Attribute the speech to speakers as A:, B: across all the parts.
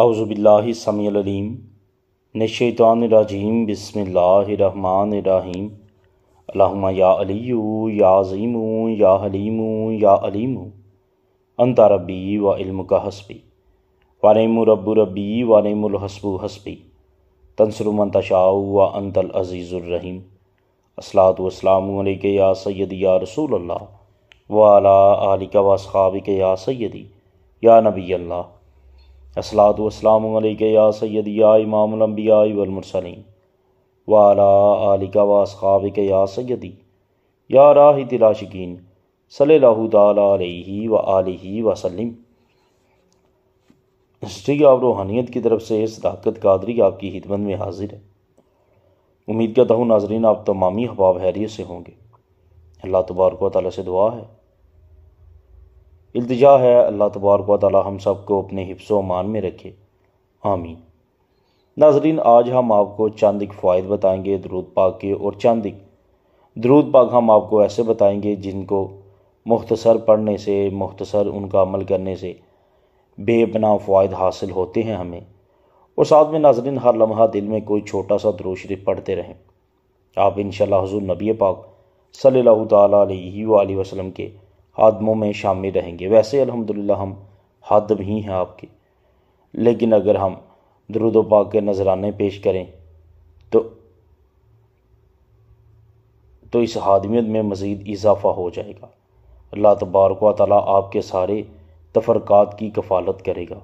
A: अवज़बिल्लासमीम नशानजीम बसमीम अल्लाहुम्मा या अलीयू या अज़ीमू या हलीमू या अलीमू अंता रबी व इल्म का हसबी वालम रब्बू रबी वालम हसबू हसबी तंसर मंतशाऊ व अंतल अज़ीज़ुररहीम असलात वसलाम या सैदी या रसूल अल्लाह वाला आलिका वसखाबिक या सैदी या नबी अल्लाह असलात वसलामक या सैद या इमामबिया वलमरसलिन वाला आलिका वासबिक या सैदी या राह तिलाशिकीन सल्लल्लाहु अलैहि व आलिहि वसल्लम हिस्ट्री ऑफ रूहानियत की तरफ से सदाकत कादरी आपकी खिदमत में हाजिर है उम्मीद करता हूँ नाजरीन आप तमामी हबाब हैरियत से होंगे अल्लाह तबारक वाली से दुआ है इल्तजा है अल्लाह तबारक हम सब को अपने हिफ्स मान में रखे आमीन नाजरीन आज हम आपको चंद एक फ़ायद बताएँगे दरूद पाक के और चंद एक पाक हम आपको ऐसे बताएँगे जिनको मुख्तसर पढ़ने से मुख्तसर उनका अमल करने से बेपना फ़ायद हासिल होते हैं हमें और साथ में नाजरीन हर लम्हा दिल में कोई छोटा सा दरोशरीफ पढ़ते रहें आप इन हजूर नबी पाक सल्लल्लाहु अलैहि वसल्लम के हादमों में शामिल रहेंगे वैसे अल्हम्दुलिल्लाह हम हादम ही हैं आपके लेकिन अगर हम दरुद पाक के नजराने पेश करें तो तो इस हादमियत में मज़ीद इजाफा हो जाएगा अल्लाह तबारक ताली आपके सारे तफरक़ात की कफालत करेगा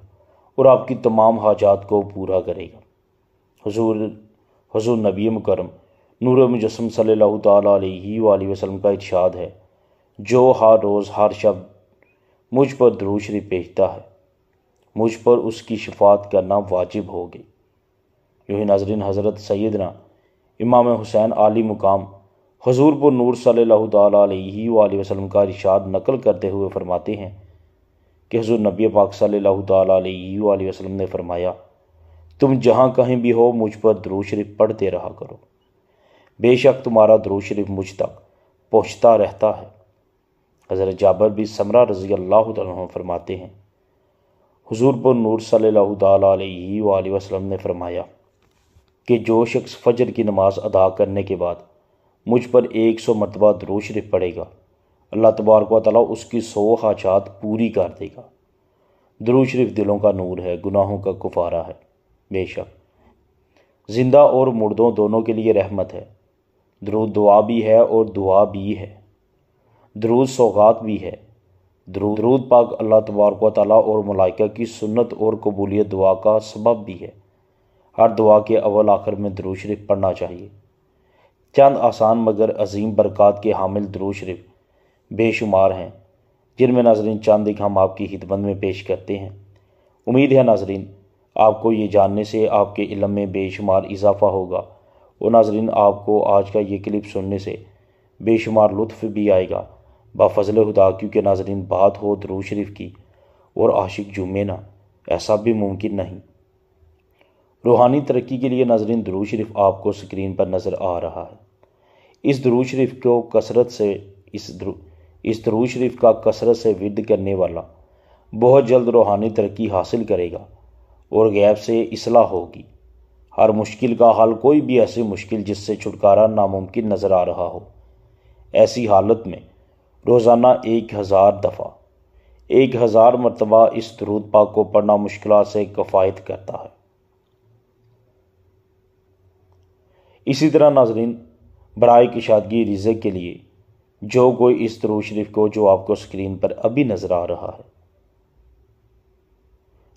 A: और आपकी तमाम हाजात को पूरा करेगा हजूर हजूर नबी मुकरम नूर मुजस्म सल्ला तसलम का इर्शाद है जो हर रोज़ हर शब्द मुझ पर द्रूशरी भेजता है मुझ पर उसकी शफात करना वाजिब हो होगी ही नाजरीन हज़रत सैदना इमाम हुसैन आली मुकाम हजूर पर नूर सल्लल्लाहु वसलम का इशाद नकल करते हुए फरमाते हैं कि हजूर नबी पाक सल्लल्लाहु अलैहि ने फरमाया तुम जहाँ कहीं भी हो मुझ पर द्रू शरीफ पढ़ते रहा करो बेशक तुम्हारा द्रू शरीफ मुझ तक पहुँचता रहता है हज़रत जाबर भी समरा रज़ी अल्लाह फरमाते हैं हुजूर पर नूर सल्लल्लाहु अलैहि वसल्लम ने फरमाया कि जो शख्स फजर की नमाज़ अदा करने के बाद मुझ पर एक सौ मरतबा दरोशरफ पड़ेगा अल्लाह तबारक ताली उसकी सौ हाजात पूरी कर देगा दरोशरफ दिलों का नूर है गुनाहों का कुफारा है बेशक ज़िंदा और मुर्दों दोनों के लिए रहमत है दरुद दुआ भी है और दुआ भी है दरूद सौगात भी है दरूद दरूद पाक अल्लाह तबारक ताली और मलाइका की सुन्नत और कबूलियत दुआ का सबब भी है हर दुआ के अवल आखिर में दरू शरीफ पढ़ना चाहिए चंद आसान मगर अजीम बरक़ात के हामिल दरू शरीफ बेशुमार हैं जिनमें नाजरीन चंद एक हम आपकी खिदमत में पेश करते हैं उम्मीद है नाजरीन आपको ये जानने से आपके इलम में बेशुमार इजाफा होगा और नाजरीन आपको आज का ये क्लिप सुनने से बेशुमार लुत्फ़ भी आएगा बाफजल खुदा क्योंकि नाजरीन बात हो दरू शरीफ की और आशिक जुमे ना ऐसा भी मुमकिन नहीं रूहानी तरक्की के लिए नाजरीन दरू शरीफ आपको स्क्रीन पर नज़र आ रहा है इस दरू शरीफ को कसरत से इस द्रू इस दरू शरीफ का कसरत से विद करने वाला बहुत जल्द रूहानी तरक्की हासिल करेगा और गैब से असलाह होगी हर मुश्किल का हल कोई भी ऐसी मुश्किल जिससे छुटकारा नामुमकिन नज़र आ रहा हो ऐसी हालत में रोज़ाना एक हज़ार दफ़ा एक हज़ार मरतबा इस दरूद पाक को पढ़ना मुश्किल से कफ़ायत करता है इसी तरह नाजरीन बरए किशादगी रिजे के लिए जो कोई इस दरूद शरीफ को जो आपको स्क्रीन पर अभी नज़र आ रहा है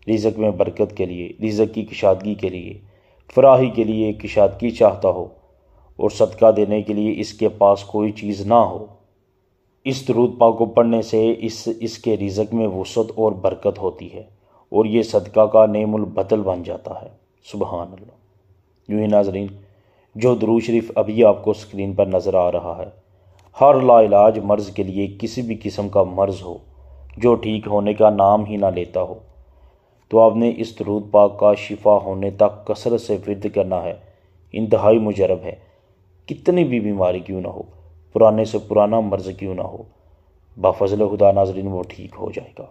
A: रिजक में बरकत के लिए रिजक की किशादगी के लिए फराही के लिए किशादगी चाहता हो और सदका देने के लिए इसके पास कोई चीज़ ना हो इस दरूद पाक को पढ़ने से इस इसके रिजक में वसत और बरकत होती है और ये सदका का बदल बन जाता है सुबहान अल्लाह यूँ ही नाजरीन जो दरू शरीफ अभी आपको स्क्रीन पर नज़र आ रहा है हर लाइलाज मर्ज़ के लिए किसी भी किस्म का मर्ज़ हो जो ठीक होने का नाम ही ना लेता हो तो आपने इस दरूद पाक का शिफा होने तक कसरत से विरद करना है इंतहाई मुजरब है कितनी भी बीमारी क्यों ना हो पुराने से पुराना मर्ज क्यों ना हो बाफजल खुदा नाजरीन वो ठीक हो जाएगा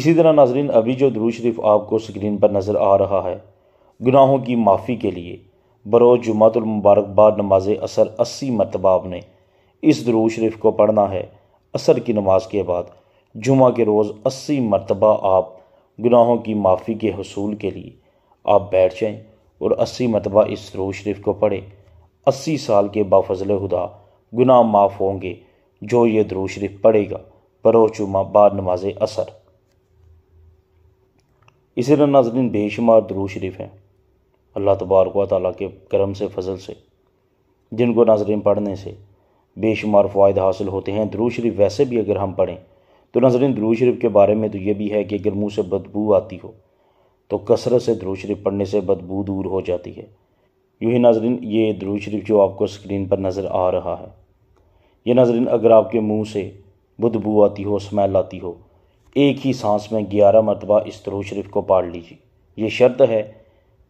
A: इसी तरह नाजरीन अभी जो दरू शरीफ आपको स्क्रीन पर नज़र आ रहा है गुनाहों की माफ़ी के लिए बरोज जुमातुलमबारकबाद नमाज असर अस्सी मरतबा आपने इस दरू शरीफ को पढ़ना है असर की नमाज के बाद जुमा के रोज़ अस्सी मरतबा आप गुनाहों की माफ़ी के हसूल के लिए आप बैठ जाएँ और अस्सी मरतबा इस दरू शरीफ को पढ़ें अस्सी साल के बाफजल खुदा गुना माफ़ होंगे जो ये दरू शरीफ पढ़ेगा चुमा बार नमाज असर इसी तरह नाजरीन बेशुमार दरू शरीफ हैं अल्लाह तबारक वाली के करम से फजल से जिनको नाजरीन पढ़ने से बेशुमार फ़ायदे हासिल होते हैं दरू शरीफ वैसे भी अगर हम पढ़ें तो नाजरीन दरू शरीफ के बारे में तो ये भी है कि अगर मुँह से बदबू आती हो तो कसरत से दरू शरीफ पढ़ने से बदबू दूर हो जाती है यूँ ही नाजरीन ये दरू शरीफ जो आपको स्क्रीन पर नज़र आ रहा है ये नाजरीन अगर आपके मुंह से बुदबू आती हो स्मेल आती हो एक ही सांस में ग्यारह मरतबा इस दरू शरीफ को पाड़ लीजिए ये शर्त है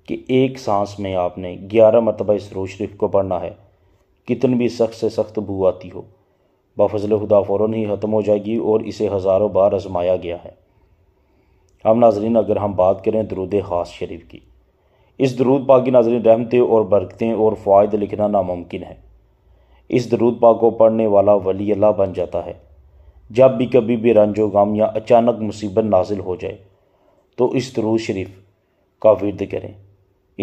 A: कि एक सांस में आपने ग्यारह मरतबा इस दरू शरीफ को पढ़ना है कितन भी सख्त से सख्त बू आती हो बफजल खुदा फ़ौर ही ख़त्म हो जाएगी और इसे हज़ारों बार आजमाया गया है हम नाजरीन अगर हम बात करें दरुद ख़ास शरीफ की इस दरूद पाक की नाजरीन रहमतें और बरकतें और फ़ायद लिखना नामुमकिन है इस दरूद पाक को पढ़ने वाला वली अल्लाह बन जाता है जब भी कभी भी रंजो गम या अचानक मुसीबत नाजिल हो जाए तो इस दरूद शरीफ का विरद करें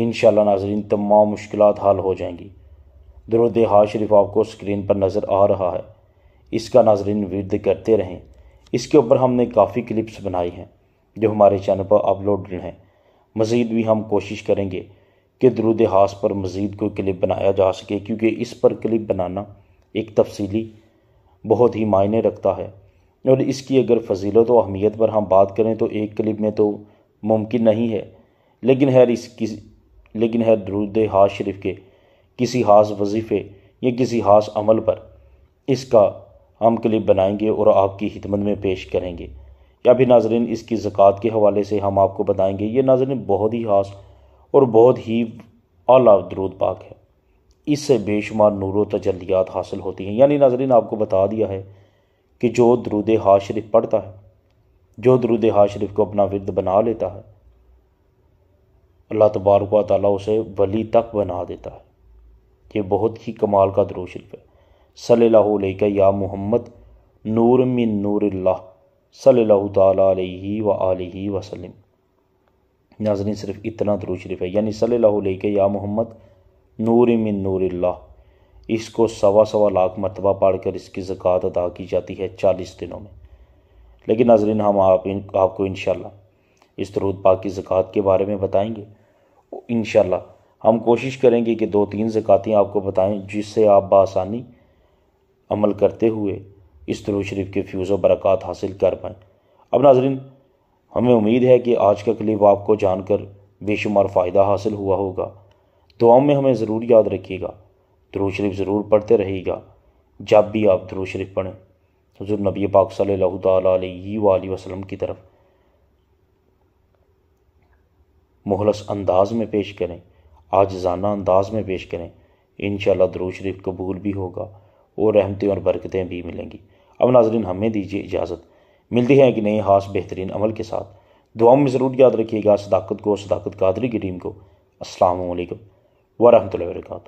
A: इन नाजरीन तमाम मुश्किल हल हो जाएंगी दरुद हाज शरीफ आपको स्क्रीन पर नज़र आ रहा है इसका नाजरीन विरद करते रहें इसके ऊपर हमने काफ़ी क्लिप्स बनाई हैं जो हमारे चैनल पर अपलोड हैं मज़ीद भी हम कोशिश करेंगे कि दरुद हास पर मज़ीद कोई क्लिप बनाया जा सके क्योंकि इस पर क्लिप बनाना एक तफसीली बहुत ही मायने रखता है और इसकी अगर फजीलत व अहमियत पर हम बात करें तो एक क्लिप में तो मुमकिन नहीं है लेकिन है इसकी लेकिन है दरुद हास शरीफ के किसी खास वजीफ़े या किसी खास अमल पर इसका हम क्लिप बनाएंगे और आपकी खिदमत में पेश करेंगे या फिर नाजरन इसकी ज़क़़त के हवाले से हम आपको बताएंगे ये नाजरन बहुत ही खास और बहुत ही अला दरूद पाक है इससे बेशुमार नूर तजलियात हासिल होती हैं यानी नाजरन आपको बता दिया है कि जो दरुद हाज शरीफ पढ़ता है जो दरुद हाज शरीफ को अपना विरद बना लेता है अल्लाह तबारक ताली उसे वली तक बना देता है ये बहुत ही कमाल का दरुद शरीफ है सल्ला या मोहम्मद नूर मिन नूर अल्लाह सल्ला तह वसलम नाजरीन सिर्फ इतना दरू शरीफ है यानी सल्लल्लाहु के या मोहम्मद नूर मिन नूर इसको सवा सवा लाख मरतबा पढ़ कर इसकी ज़क़़त अदा की जाती है चालीस दिनों में लेकिन नाजरीन हम आप इन आपको इन इस दरूद पाक की ज़क़़त के बारे में बताएँगे इन हम कोशिश करेंगे कि दो तीन ज़क़ातें आपको बताएँ जिससे आप बसानी अमल करते हुए इस दरूज शरीफ के फ्यूज़ बरक़ात हासिल कर पाएँ अब नाजरीन हमें उम्मीद है कि आज का क्लिप आपको जानकर बेशुमार फ़ायदा हासिल हुआ होगा दुआओं में हमें ज़रूर याद रखिएगा दरूज शरीफ ज़रूर पढ़ते रहिएगा जब भी आप दरूज शरीफ पढ़ें हजूर नबी पाक सल्लल्लाहु अलैहि वसल्लम की तरफ मुखलस अंदाज में पेश करें आजाना अंदाज में पेश करें इन दरूज शरीफ कबूल भी होगा और रहमतें और बरकतें भी मिलेंगी अब नाजरीन हमें दीजिए इजाज़त मिलती है कि नए हास बेहतरीन अमल के साथ दुआओं में ज़रूर याद रखिएगा सदाकत को सदाकत कादरी की टीम को असलकम वरहमल वर्का